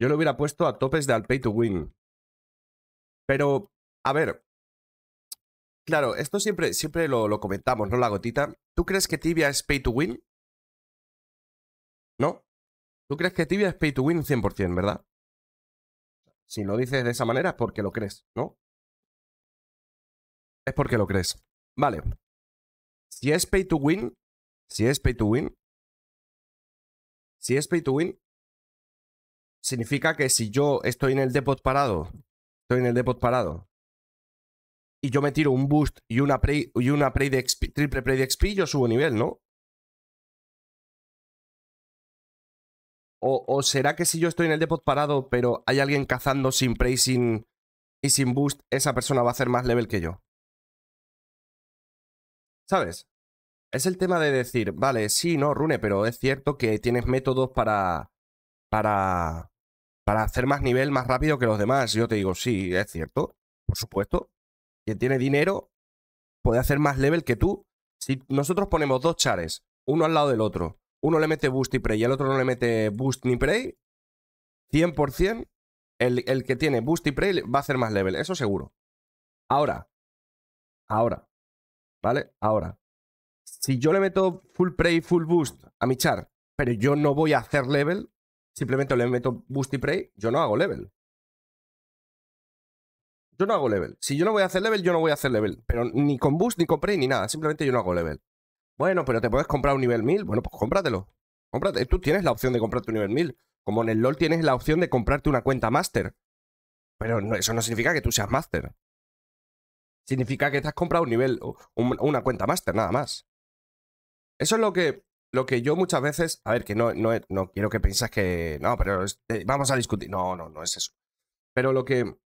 Yo lo hubiera puesto a topes de al pay to win. Pero, a ver. Claro, esto siempre, siempre lo, lo comentamos, ¿no? La gotita. ¿Tú crees que Tibia es pay to win? ¿No? ¿Tú crees que Tibia es pay to win 100%, verdad? Si lo dices de esa manera es porque lo crees, ¿no? Es porque lo crees. Vale. Si es pay to win, si es pay to win, si es pay to win, significa que si yo estoy en el depot parado, estoy en el depot parado, y yo me tiro un boost y una, y una de triple play de XP, yo subo nivel, ¿no? O, será que si yo estoy en el depot parado, pero hay alguien cazando sin prey sin, y sin boost, esa persona va a hacer más level que yo? ¿Sabes? Es el tema de decir, vale, sí, no, Rune, pero es cierto que tienes métodos para. para para hacer más nivel más rápido que los demás. Yo te digo, sí, es cierto, por supuesto. Quien tiene dinero puede hacer más level que tú. Si nosotros ponemos dos chares, uno al lado del otro, uno le mete boost y prey y el otro no le mete boost ni prey, 100% el, el que tiene boost y prey va a hacer más level, eso seguro. Ahora, ahora, ¿vale? Ahora, si yo le meto full prey, full boost a mi char, pero yo no voy a hacer level, simplemente le meto boost y prey, yo no hago level. Yo no hago level. Si yo no voy a hacer level, yo no voy a hacer level. Pero ni con boost, ni con prey, ni nada. Simplemente yo no hago level. Bueno, pero te puedes comprar un nivel 1000. Bueno, pues cómpratelo. Tú tienes la opción de comprarte un nivel 1000. Como en el LOL tienes la opción de comprarte una cuenta master. Pero eso no significa que tú seas master. Significa que te has comprado un nivel, una cuenta master, nada más. Eso es lo que lo que yo muchas veces, a ver, que no, no, quiero que pienses que, no, pero eh, vamos a discutir, no, no, no es eso. Pero lo que,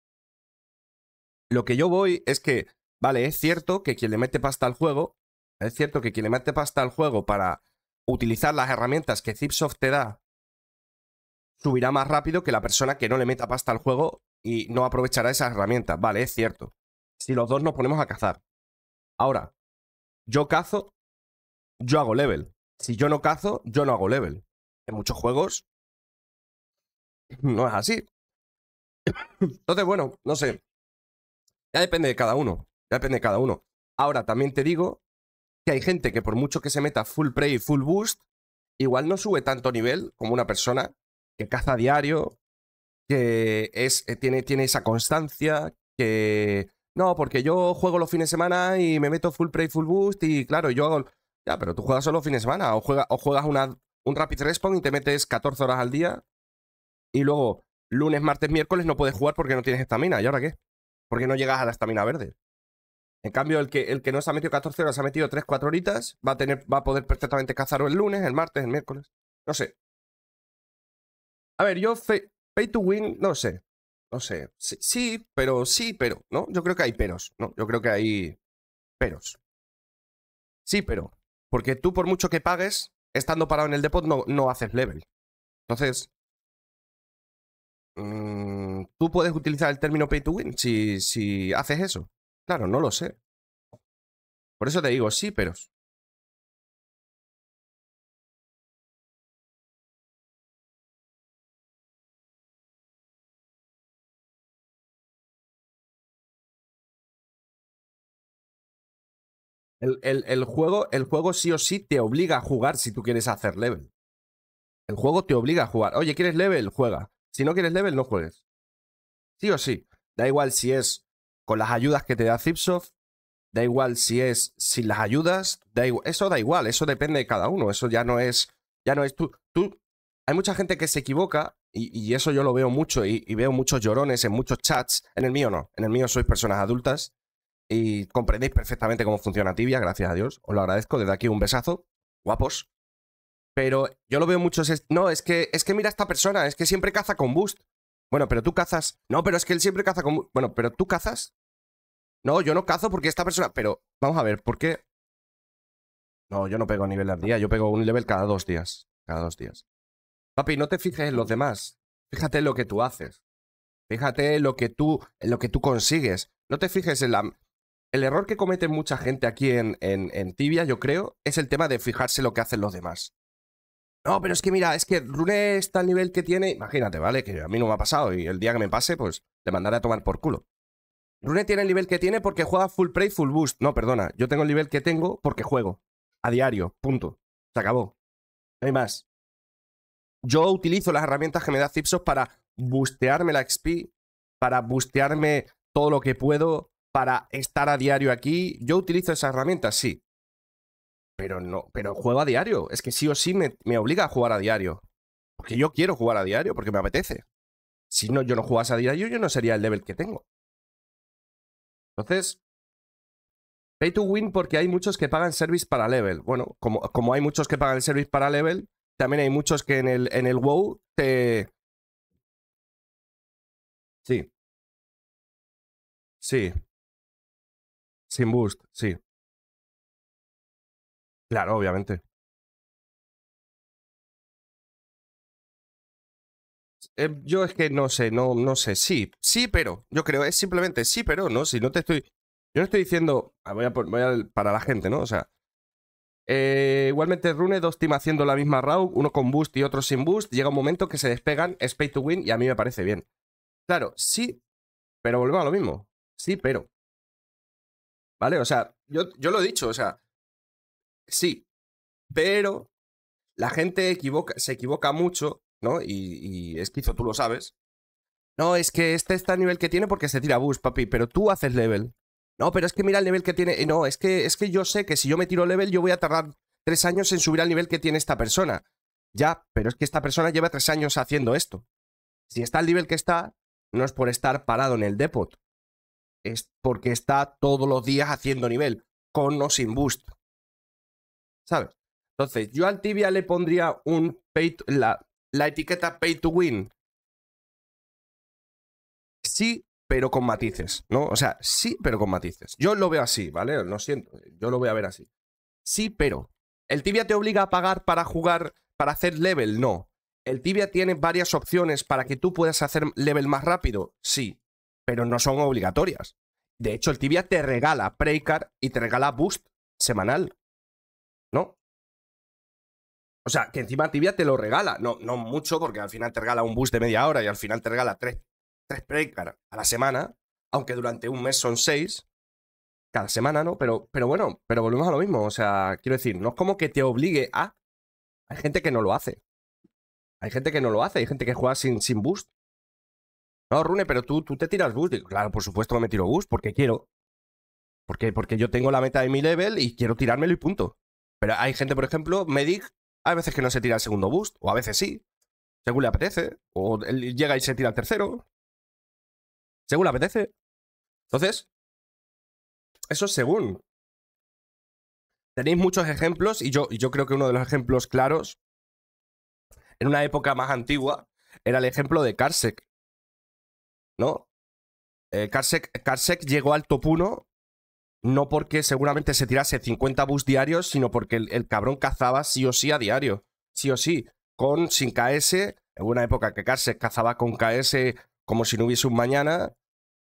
lo que yo voy es que, vale, es cierto que quien le mete pasta al juego, es cierto que quien le mete pasta al juego para utilizar las herramientas que Zipsoft te da, subirá más rápido que la persona que no le meta pasta al juego y no aprovechará esas herramientas, vale, es cierto. Si los dos nos ponemos a cazar. Ahora, yo cazo, yo hago level si yo no cazo, yo no hago level. En muchos juegos no es así. Entonces, bueno, no sé. Ya depende de cada uno. Ya depende de cada uno. Ahora, también te digo que hay gente que por mucho que se meta full play y full boost, igual no sube tanto nivel como una persona que caza diario, que es, eh, tiene, tiene esa constancia, que... No, porque yo juego los fines de semana y me meto full play, full boost y claro, yo hago pero tú juegas solo fines de semana o, juegas un Rapid Respawn y te metes 14 horas al día y luego lunes, martes, miércoles no puedes jugar porque no tienes estamina. ¿Y ahora qué? Porque no llegas a la estamina verde. En cambio, el que, el que no se ha metido 14 horas, se ha metido 3-4 horitas, va a, tener, va a poder perfectamente cazarlo el lunes, el martes, el miércoles. No sé. A ver, yo fe, pay to win, no sé. No sé. Sí, sí, pero sí, pero. ¿No? Yo creo que hay peros. No, yo creo que hay peros. Sí, pero. Porque tú, por mucho que pagues, estando parado en el depot, no, no haces level. Entonces, mm, tú puedes utilizar el término pay to win si, si haces eso. Claro, no lo sé. Por eso te digo, sí, pero. El, juego, el juego sí o sí te obliga a jugar si tú quieres hacer level. El juego te obliga a jugar. Oye, ¿quieres level? Juega. Si no quieres level, no juegues. Sí o sí. Da igual si es con las ayudas que te da Zipsoft, da igual si es sin las ayudas, eso da igual, eso depende de cada uno, eso ya no es, ya no es tú, tú, hay mucha gente que se equivoca y, eso yo lo veo mucho y, veo muchos llorones en muchos chats, en el mío no, en el mío sois personas adultas y comprendéis perfectamente cómo funciona Tibia, gracias a Dios. Os lo agradezco. Desde aquí un besazo. Guapos. Pero yo lo veo mucho. No, es que, es que mira esta persona, es que siempre caza con boost. Bueno, pero tú cazas. No, pero es que él siempre caza con. Bueno, pero tú cazas. No, yo no cazo porque esta persona. Pero vamos a ver, ¿por qué? No, yo no pego a nivel al día, yo pego un nivel cada dos días. Cada dos días. Papi, no te fijes en los demás. Fíjate en lo que tú haces. Fíjate lo que tú, en lo que tú consigues. No te fijes en la el error que comete mucha gente aquí en, Tibia, yo creo, es el tema de fijarse lo que hacen los demás. No, pero es que mira, es que Rune está al nivel que tiene. Imagínate, ¿vale? Que a mí no me ha pasado y el día que me pase, pues te mandaré a tomar por culo. Rune tiene el nivel que tiene porque juega full play, full boost. No, perdona, yo tengo el nivel que tengo porque juego. A diario, punto. Se acabó. No hay más. Yo utilizo las herramientas que me da Zipsos para bustearme la XP, para bustearme todo lo que puedo, para estar a diario aquí. Yo utilizo esa herramienta sí. Pero no, pero juego a diario. Es que sí o sí me, obliga a jugar a diario. Porque yo quiero jugar a diario, porque me apetece. Si no, yo no jugase a diario, yo no sería el level que tengo. Entonces, pay to win porque hay muchos que pagan service para level. Bueno, como, hay muchos que pagan el service para level, también hay muchos que en el, en el WoW te... Sí. Sí. Sin boost, sí. Claro, obviamente. Em, yo es que no sé, no, no sé. Sí, sí, pero. Yo creo, es simplemente sí, pero, ¿no? Si no te estoy. Yo no estoy diciendo. Ah, voy a, voy para la gente, ¿no? O sea. Eh, igualmente, Rune, dos team haciendo la misma route. uno con boost y otro sin boost. Llega un momento que se despegan, Space to win, y a mí me parece bien. Claro, sí, pero volvemos a lo mismo. Sí, pero. ¿Vale? O sea, yo, lo he dicho, o sea, sí, pero la gente se equivoca mucho, ¿no? Y, que que tú lo sabes. No, es que este está al nivel que tiene porque se tira bus, papi, pero tú haces level. No, pero es que mira el nivel que tiene. No, es que, es que yo sé que si yo me tiro level, yo voy a tardar tres años en subir al nivel que tiene esta persona. Ya, pero es que esta persona lleva tres años haciendo esto. Si está al nivel que está, no es por estar parado en el depot es porque está todos los días haciendo nivel, con o sin boost. ¿Sabes? Entonces, yo al tibia le pondría un pay la, la etiqueta pay to win. Sí, pero con matices, ¿no? O sea, sí, pero con matices. Yo lo veo así, ¿vale? Lo siento, yo lo voy a ver así. Sí, pero. ¿El tibia te obliga a pagar para jugar, para hacer level? No. ¿El tibia tiene varias opciones para que tú puedas hacer level más rápido? Sí pero no son obligatorias. De hecho, el Tibia te regala precar y te regala Boost semanal. ¿No? O sea, que encima Tibia te lo regala. No, no mucho, porque al final te regala un boost de media hora y al final te regala tres, tres a la semana, aunque durante un mes son seis. Cada semana, ¿no? Pero, pero bueno, pero volvemos a lo mismo. O sea, quiero decir, no es como que te obligue a. Hay gente que no lo hace. Hay gente que no lo hace, hay gente que juega sin, sin boost. No, Rune, pero tú, tú te tiras boost. claro, por supuesto que me tiro boost, porque quiero. Porque yo tengo la meta de mi level y quiero tirármelo y punto. Pero hay gente, por ejemplo, Medic, a veces que no se tira el segundo boost, o a veces sí, según le apetece, o llega y se tira el tercero, según le apetece. Entonces, eso es según. Tenéis muchos ejemplos, y yo, yo creo que uno de los ejemplos claros, en una época más antigua, era el ejemplo de Karsek. ¿no? Eh, llegó al top 1 no porque seguramente se tirase 50 bus diarios, sino porque el, cabrón cazaba sí o sí a diario, sí o sí, con sin KS, en una época que Karsek cazaba con KS como si no hubiese un mañana,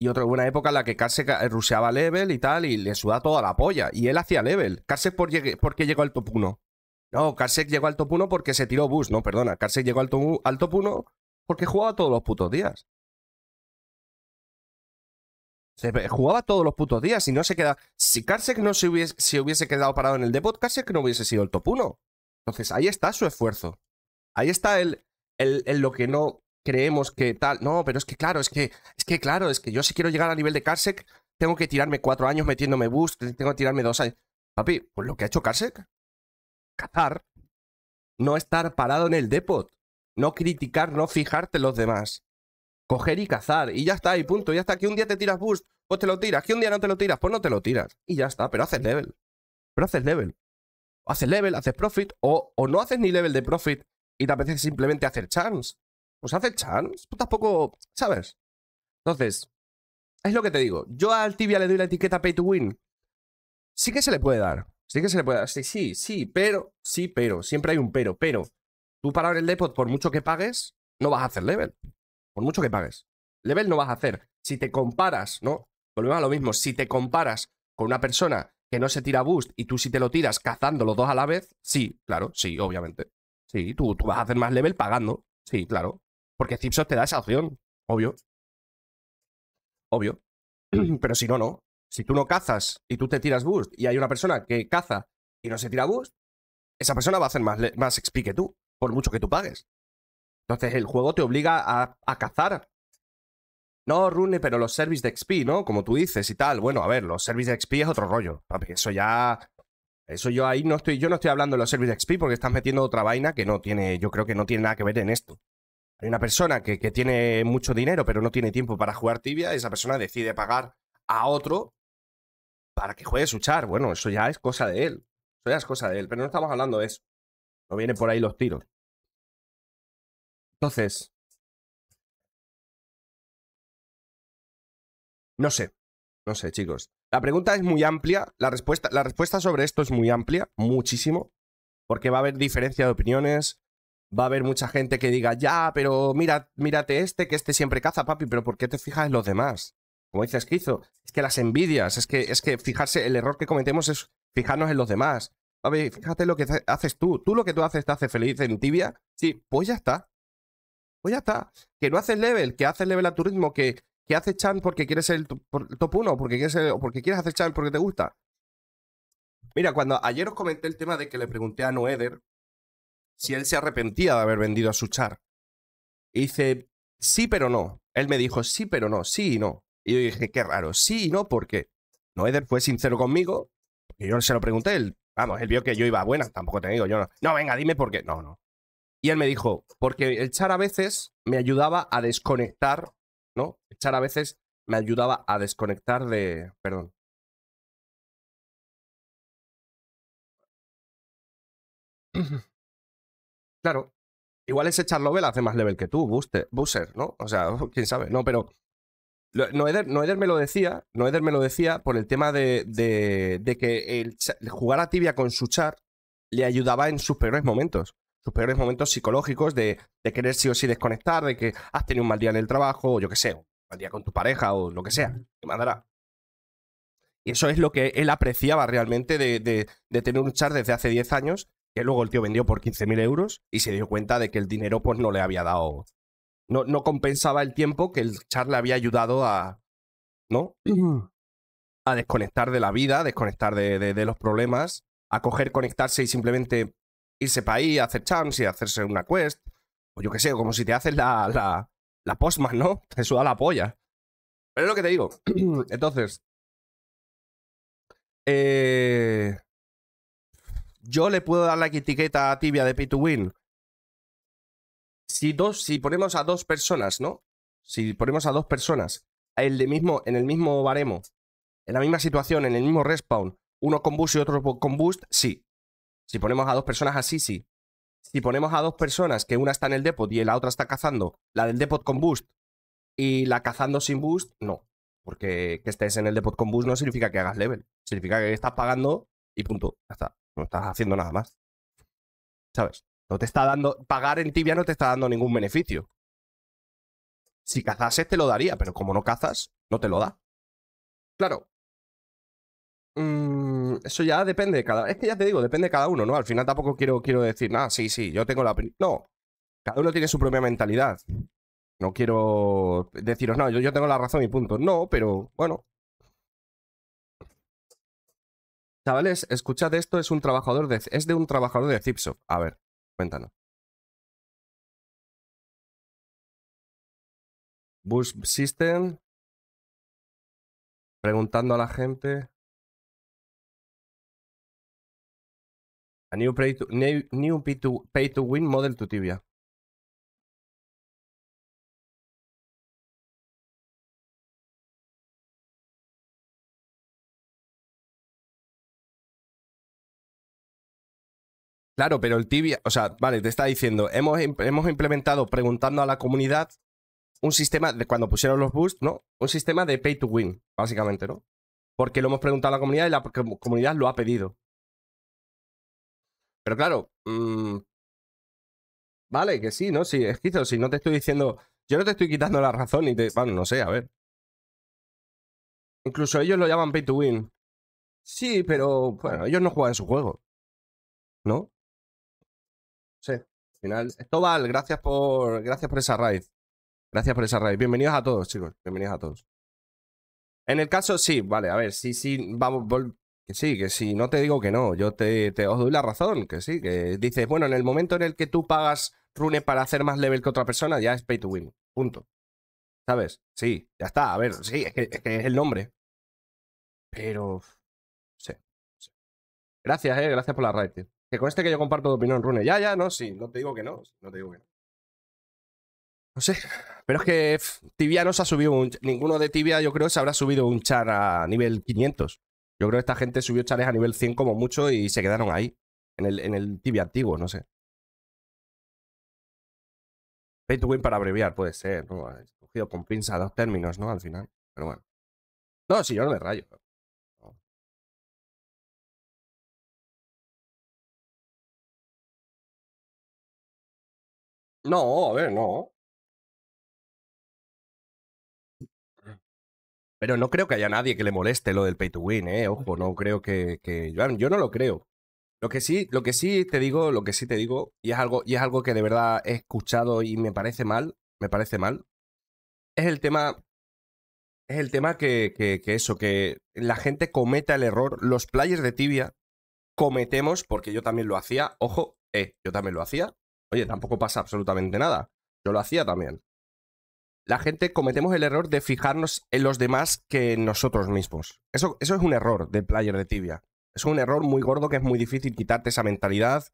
y otra buena época en la que Karsek eh, ruseaba level y tal, y le sudaba toda la polla. Y él hacía level. Karsek por, porque llegó al top 1. No, Karsek llegó al top 1 porque se tiró bus. No, perdona. Karsek llegó al al top 1 porque jugaba todos los putos días jugaba todos los putos días y no se queda. Si Karsek no se hubiese, quedado parado en el depot, Karsek no hubiese sido el top 1. Entonces ahí está su esfuerzo. Ahí está el, el, lo que no creemos que tal. No, pero es que claro, es que, es que claro, es que yo si quiero llegar al nivel de Karsek, tengo que tirarme cuatro años metiéndome bus tengo que tirarme dos años. Papi, por pues lo que ha hecho Karsek, cazar, no estar parado en el depot, no criticar, no fijarte los demás coger y cazar. Y ya está, y punto. Ya está. Que un día te tiras boost, pues te lo tiras. Que un día no te lo tiras, pues no te lo tiras. Y ya está, pero haces level. Pero haces level. O haces level, haces profit, o, no haces ni level de profit y te apetece simplemente hacer chance. Pues haces chance. Pues tú tampoco, ¿sabes? Entonces, es lo que te digo. Yo al tibia le doy la etiqueta pay to win. Sí que se le puede dar. Sí que se le puede dar. Sí, sí, sí, pero, sí, pero. Siempre hay un pero. Pero, tú para el depot, por mucho que pagues, no vas a hacer level. Por mucho que pagues. Level no vas a hacer. Si te comparas, ¿no? Volvemos a lo mismo. Si te comparas con una persona que no se tira boost y tú si te lo tiras cazando los dos a la vez, sí, claro, sí, obviamente. Sí, tú, tú vas a hacer más level pagando. Sí, claro. Porque Zipsos te da esa opción, obvio. Obvio. Pero si no, no. Si tú no cazas y tú te tiras boost y hay una persona que caza y no se tira boost, esa persona va a hacer más, más XP que tú, por mucho que tú pagues. Entonces el juego te obliga a, cazar. No, Rune, pero los service de XP, ¿no? Como tú dices y tal. Bueno, a ver, los service de XP es otro rollo. Eso ya. Eso yo ahí no estoy. Yo no estoy hablando de los service de XP porque estás metiendo otra vaina que no tiene. Yo creo que no tiene nada que ver en esto. Hay una persona que, que tiene mucho dinero, pero no tiene tiempo para jugar tibia. esa persona decide pagar a otro para que juegue su char. Bueno, eso ya es cosa de él. Eso ya es cosa de él. Pero no estamos hablando de eso. No vienen por ahí los tiros. Entonces, no sé, no sé, chicos. La pregunta es muy amplia, la respuesta, la respuesta sobre esto es muy amplia, muchísimo, porque va a haber diferencia de opiniones, va a haber mucha gente que diga, ya, pero mira, mírate este, que este siempre caza, papi, pero ¿por qué te fijas en los demás? Como dices, que hizo, es que las envidias, es que, es que fijarse, el error que cometemos es fijarnos en los demás. A ver, fíjate lo que haces tú. Tú lo que tú haces te hace feliz en tibia. Sí, pues ya está. Pues ya está. Que no haces level, que haces level a tu ritmo, que, que haces chan porque quieres ser el, top 1, porque quieres, porque quieres hacer chan porque te gusta. Mira, cuando ayer os comenté el tema de que le pregunté a Noether si él se arrepentía de haber vendido a su char. Y dice, sí, pero no. Él me dijo, sí, pero no, sí y no. Y yo dije, qué raro, sí y no, porque Noether fue sincero conmigo, y yo se lo pregunté, él, vamos, él vio que yo iba buena, tampoco te digo, yo no, no, venga, dime por qué. No, no. Y él me dijo, porque el char a veces me ayudaba a desconectar, ¿no? El char a veces me ayudaba a desconectar de... Perdón. Claro. Igual ese Charlovel hace más level que tú, Booster, ¿no? O sea, quién sabe. No, pero Noeder, me lo decía, Noeder me lo decía por el tema de, de que el, jugar a tibia con su char le ayudaba en sus peores momentos sus peores momentos psicológicos de, querer sí o sí desconectar, de que has tenido un mal día en el trabajo, o yo qué sé, un mal día con tu pareja, o lo que sea, Te mandará. Y eso es lo que él apreciaba realmente de, tener un char desde hace 10 años, que luego el tío vendió por 15.000 euros y se dio cuenta de que el dinero pues no le había dado, no, no compensaba el tiempo que el char le había ayudado a, ¿no? A desconectar de la vida, desconectar de, de los problemas, a coger, conectarse y simplemente irse para ahí, hacer chance y hacerse una quest. O yo qué sé, como si te haces la, la, la postman, ¿no? Te suda la polla. Pero es lo que te digo. Entonces. Eh, yo le puedo dar la etiqueta a tibia de P2Win. Si, dos, si ponemos a dos personas, ¿no? Si ponemos a dos personas el mismo, en el mismo baremo, en la misma situación, en el mismo respawn, uno con boost y otro con boost, sí. Si ponemos a dos personas así, sí. Si ponemos a dos personas que una está en el depot y la otra está cazando, la del depot con boost y la cazando sin boost, no. Porque que estés en el depot con boost no significa que hagas level. Significa que estás pagando y punto. Ya está. No estás haciendo nada más. ¿Sabes? No te está dando. Pagar en tibia no te está dando ningún beneficio. Si cazases te lo daría, pero como no cazas, no te lo da. Claro, Mm, eso ya depende cada. Es que ya te digo, depende de cada uno, ¿no? Al final tampoco quiero, quiero decir, nada, ah, sí, sí, yo tengo la No. Cada uno tiene su propia mentalidad. No quiero deciros, no, yo, yo tengo la razón y punto. No, pero bueno. Chavales, escuchad esto, es un trabajador de. Es de un trabajador de Zipsoft. A ver, cuéntanos. Bush System. Preguntando a la gente. A new, pay to, pay, to, win model to tibia. Claro, pero el tibia, o sea, vale, te está diciendo, hemos, hemos implementado preguntando a la comunidad un sistema, de cuando pusieron los boosts, ¿no? Un sistema de pay to win, básicamente, ¿no? Porque lo hemos preguntado a la comunidad y la comunidad lo ha pedido. Pero claro, mm, vale, que sí, ¿no? Sí, que si no te estoy diciendo, yo no te estoy quitando la razón y te, bueno, no sé, a ver. Incluso ellos lo llaman pay to win. Sí, pero bueno, ellos no juegan su juego. ¿No? Sí, al final. Esto vale, gracias por. Gracias por esa raid. Gracias por esa raid. Bienvenidos a todos, chicos. Bienvenidos a todos. En el caso, sí, vale, a ver, sí, sí, vamos, sí, que sí, no te digo que no, yo te, os doy la razón, que sí, que dices, bueno, en el momento en el que tú pagas rune para hacer más level que otra persona, ya es pay to win, punto. ¿Sabes? Sí, ya está, a ver, sí, es que es, el nombre. Pero... Sí, Gracias, eh, gracias por la raid, Que con este que yo comparto tu opinión, rune. Ya, ya, no, sí, no te digo que no, no te digo que no. No sé. Pero es que Tibia no se ha subido un... Ninguno de Tibia, yo creo, se habrá subido un char a nivel 500. Yo creo que esta gente subió chales a nivel 100 como mucho y se quedaron ahí, en el, en el tibia antiguo, no sé. Pay to win para abreviar, puede ser, ¿no? Escogido con pinza dos términos, ¿no? Al final, pero bueno. No, si yo no me rayo. No. no, a ver, no. Pero no creo que haya nadie que le moleste lo del pay to win, ¿eh? Ojo, no creo que. Yo no lo creo. Lo que sí, lo que sí te digo, lo que sí te digo, y es algo, y es algo que de verdad he escuchado y me parece mal, me parece mal, es el tema. Es el tema que, que eso, que la gente cometa el error. Los players de tibia cometemos, porque yo también lo hacía, ojo, eh, yo también lo hacía. Oye, tampoco pasa absolutamente nada. Yo lo hacía también la gente cometemos el error de fijarnos en los demás que en nosotros mismos. Eso, eso es un error de player de tibia. Es un error muy gordo que es muy difícil quitarte esa mentalidad.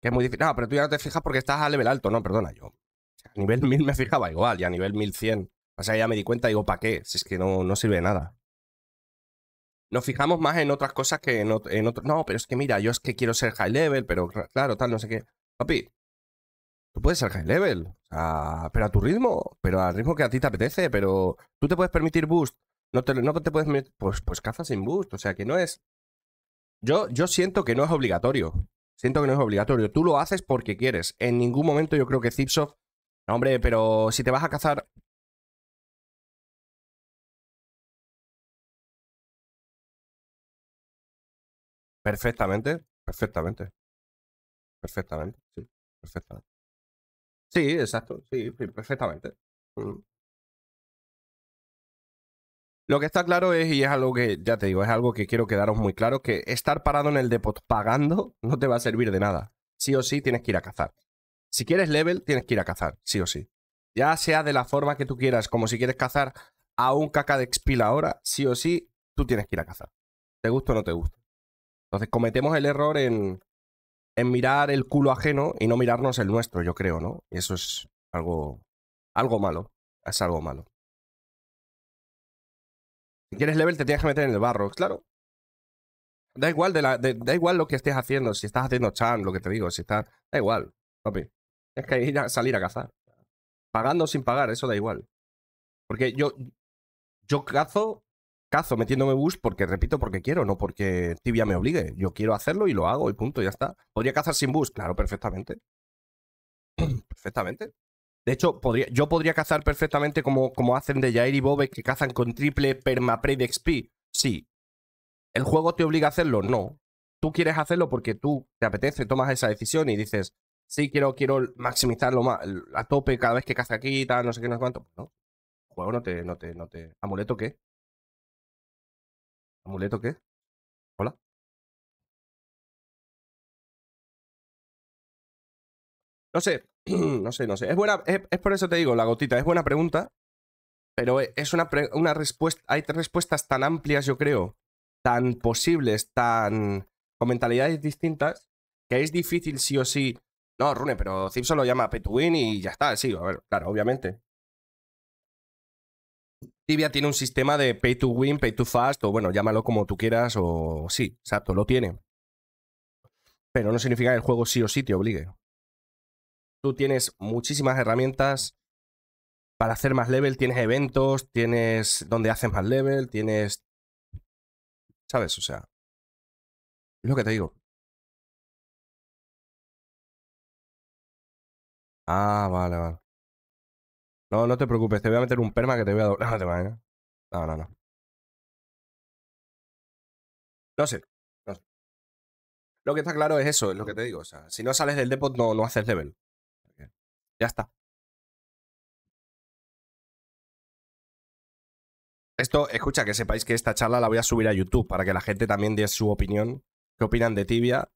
Que es muy difícil. No, pero tú ya no te fijas porque estás a nivel alto. No, perdona, yo. a nivel 1000 me fijaba igual y a nivel 1100. O sea, ya me di cuenta, y digo, ¿para qué? Si es que no, sirve de nada. Nos fijamos más en otras cosas que en, en otros. No, pero es que mira, yo es que quiero ser high level, pero claro, tal, no sé qué. Papi, tú pues puedes ser high level, pero a tu ritmo, pero al ritmo que a ti te apetece, pero tú te puedes permitir boost, no te, no te puedes... Pues, pues caza sin boost, o sea que no es... Yo, yo siento que no es obligatorio, siento que no es obligatorio, tú lo haces porque quieres, en ningún momento yo creo que Zipsoft... hombre, pero si te vas a cazar... Perfectamente, perfectamente. Perfectamente, sí, perfectamente. Sí, exacto, sí, perfectamente. Lo que está claro es, y es algo que, ya te digo, es algo que quiero quedaros muy claro, que estar parado en el depot pagando no te va a servir de nada. Sí o sí tienes que ir a cazar. Si quieres level, tienes que ir a cazar, sí o sí. Ya sea de la forma que tú quieras, como si quieres cazar a un caca de expil ahora, sí o sí, tú tienes que ir a cazar. Te gusta o no te gusta. Entonces cometemos el error en, en mirar el culo ajeno y no mirarnos el nuestro, yo creo, ¿no? Y eso es algo, algo malo. Es algo malo. Si quieres level, te tienes que meter en el barro, claro. Da igual, da igual lo que estés haciendo, si estás haciendo chan, lo que te digo, si estás. Da igual, papi. Tienes que ir a salir a cazar. Pagando sin pagar, eso da igual. Porque yo, yo cazo cazo metiéndome bush porque, repito, porque quiero, no porque Tibia me obligue. Yo quiero hacerlo y lo hago y punto, ya está. ¿Podría cazar sin bush Claro, perfectamente. perfectamente. De hecho, podría, yo podría cazar perfectamente como, como hacen de Jair y Bobe que cazan con triple perma de XP. Sí. ¿El juego te obliga a hacerlo? No. Tú quieres hacerlo porque tú te apetece, tomas esa decisión y dices, sí, quiero, quiero maximizarlo a tope cada vez que caza aquí, tal, no sé qué, no sé cuánto. Pues no. El juego no te, no te, no te. ¿Amuleto qué? ¿Amuleto qué? ¿Hola? No sé, no sé, no sé. Es buena, es, por eso te digo, la gotita, es buena pregunta, pero e, es una, una respuesta, hay respuestas tan amplias, yo creo, tan posibles, tan... con mentalidades distintas, que es difícil sí o sí... No, Rune, pero Cipso lo llama Petuin y ya está, sí, a ver, claro, obviamente. Tibia tiene un sistema de pay to win, pay to fast, o bueno, llámalo como tú quieras, o sí, exacto, lo tiene. Pero no significa que el juego sí o sí te obligue. Tú tienes muchísimas herramientas para hacer más level, tienes eventos, tienes donde haces más level, tienes... ¿Sabes? O sea... Es lo que te digo. Ah, vale, vale. No, no te preocupes, te voy a meter un perma que te voy a doblar. No No, no, no. sé. Lo que está claro es eso, es lo que te digo. O sea, si no sales del depot, no, no haces level. Ya está. Esto, escucha, que sepáis que esta charla la voy a subir a YouTube para que la gente también dé su opinión. ¿Qué opinan de Tibia?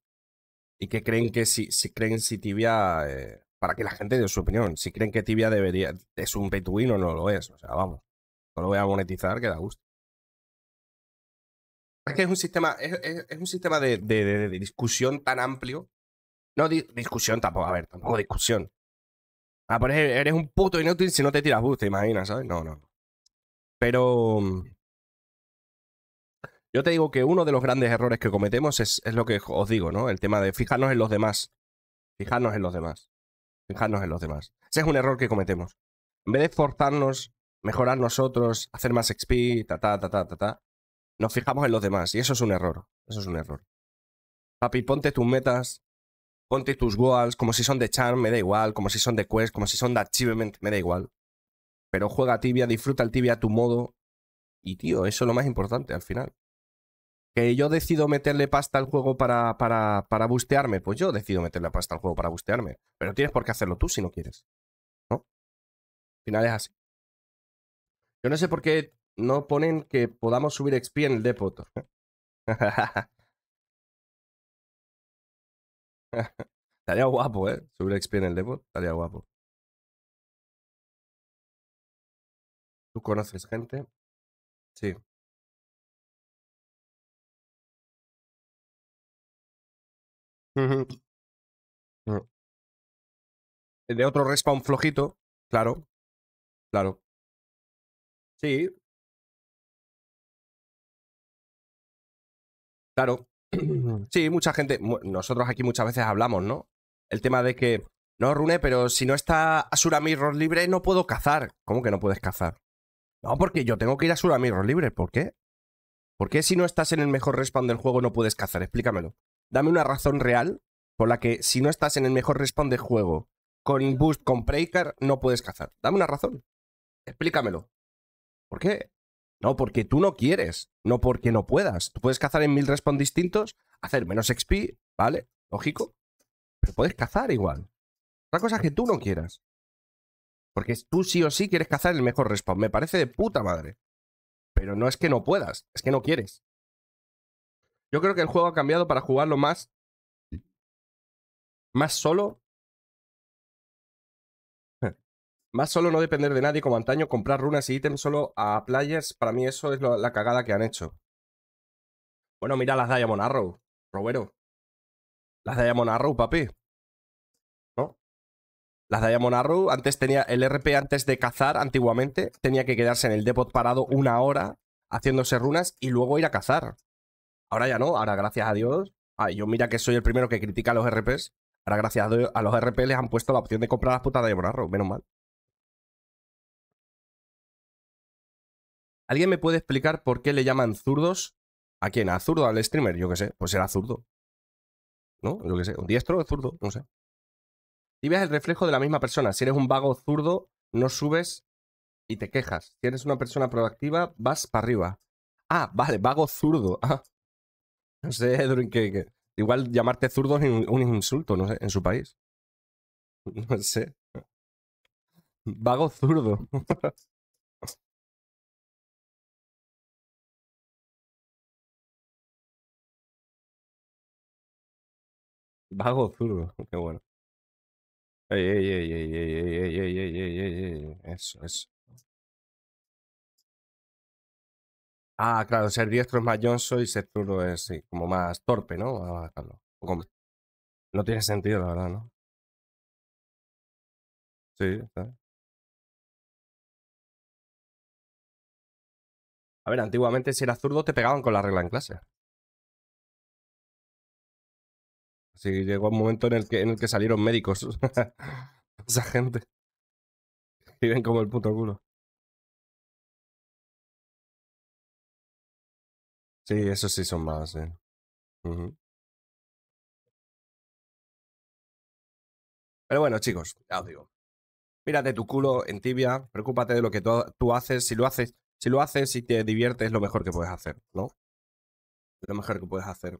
Y qué creen que si, creen si Tibia eh, para que la gente dé su opinión. Si creen que Tibia debería, es un petuino, no lo es. O sea, vamos. No lo voy a monetizar, que da gusto. Es que es un sistema, es, un sistema de, discusión tan amplio. No discusión tampoco, a ver, tampoco discusión. Ah, ejemplo eres un puto inútil si no te tiras bus, te imaginas, ¿sabes? No, no. Pero. Mm, yo te digo que uno de los grandes errores que cometemos es lo que os digo, ¿no? El tema de fijarnos en los demás. Fijarnos en los demás fijarnos en los demás. Ese es un error que cometemos. En vez de forzarnos, mejorar nosotros, hacer más XP, ta, ta, ta, ta, ta, ta, nos fijamos en los demás. Y eso es un error. Eso es un error. Papi, ponte tus metas, ponte tus goals, como si son de charm, me da igual, como si son de quest, como si son de achievement, me da igual. Pero juega tibia, disfruta el tibia a tu modo. Y tío, eso es lo más importante al final que yo decido meterle pasta al juego para, para, para bustearme, pues yo decido meterle pasta al juego para bustearme. Pero tienes por qué hacerlo tú si no quieres. ¿No? Al final es así. Yo no sé por qué no ponen que podamos subir XP en el depot. Estaría guapo, ¿eh? Subir XP en el depot, estaría guapo. ¿Tú conoces gente? Sí. De otro respawn flojito, claro. Claro. Sí. Claro. Sí, mucha gente. Nosotros aquí muchas veces hablamos, ¿no? El tema de que. No, Rune, pero si no está Asura Mirror libre, no puedo cazar. ¿Cómo que no puedes cazar? No, porque yo tengo que ir a Asura Mirror libre. ¿Por qué? ¿Por qué si no estás en el mejor respawn del juego no puedes cazar? Explícamelo dame una razón real por la que si no estás en el mejor respawn de juego, con boost, con breaker, no puedes cazar. Dame una razón. Explícamelo. ¿Por qué? No, porque tú no quieres, no porque no puedas. Tú puedes cazar en mil respawn distintos, hacer menos XP, ¿vale? Lógico. Pero puedes cazar igual. Otra cosa es que tú no quieras. Porque tú sí o sí quieres cazar el mejor respawn. Me parece de puta madre. Pero no es que no puedas, es que no quieres. Yo creo que el juego ha cambiado para jugarlo más. Más solo. más solo no depender de nadie como antaño. Comprar runas y ítems solo a players. Para mí eso es la cagada que han hecho. Bueno, mira las Diamond Arrow, Robero. Las Diamond Arrow, papi. ¿No? Las Diamond Arrow, antes tenía el RP antes de cazar, antiguamente, tenía que quedarse en el depot parado una hora haciéndose runas y luego ir a cazar. Ahora ya no, ahora gracias a Dios. Ay, ah, yo mira que soy el primero que critica a los RPs. Ahora gracias a, los RP les han puesto la opción de comprar las putas de Bonarro, menos mal. ¿Alguien me puede explicar por qué le llaman zurdos? ¿A quién? ¿A zurdo? ¿Al streamer? Yo qué sé, pues era zurdo. ¿No? Yo qué sé, ¿un diestro o zurdo? No sé. Si ves el reflejo de la misma persona. Si eres un vago zurdo, no subes y te quejas. Si eres una persona proactiva, vas para arriba. Ah, vale, vago zurdo. Ah, no sé, Edwin, que, igual llamarte zurdo es un, insulto, no sé, en su país. No sé. Vago zurdo. Vago zurdo, qué bueno. Ey, ey, ey, ey, ey, ey, ey, ey, ey, ey, ey, ey, eso, eso. Ah, claro, ser diestro es más Johnson y ser zurdo es como más torpe, ¿no? Ah, no tiene sentido, la verdad, ¿no? Sí, está. A ver, antiguamente si eras zurdo te pegaban con la regla en clase. Sí, llegó un momento en el que, en el que salieron médicos. Esa gente. Viven como el puto culo. Sí, esos sí son más, eh. Pero bueno, chicos, ya os digo. Mírate tu culo en tibia, preocúpate de lo que tú, haces. Si lo haces, si lo haces y te diviertes, es lo mejor que puedes hacer, ¿no? lo mejor que puedes hacer.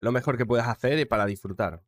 Lo mejor que puedes hacer y para disfrutar.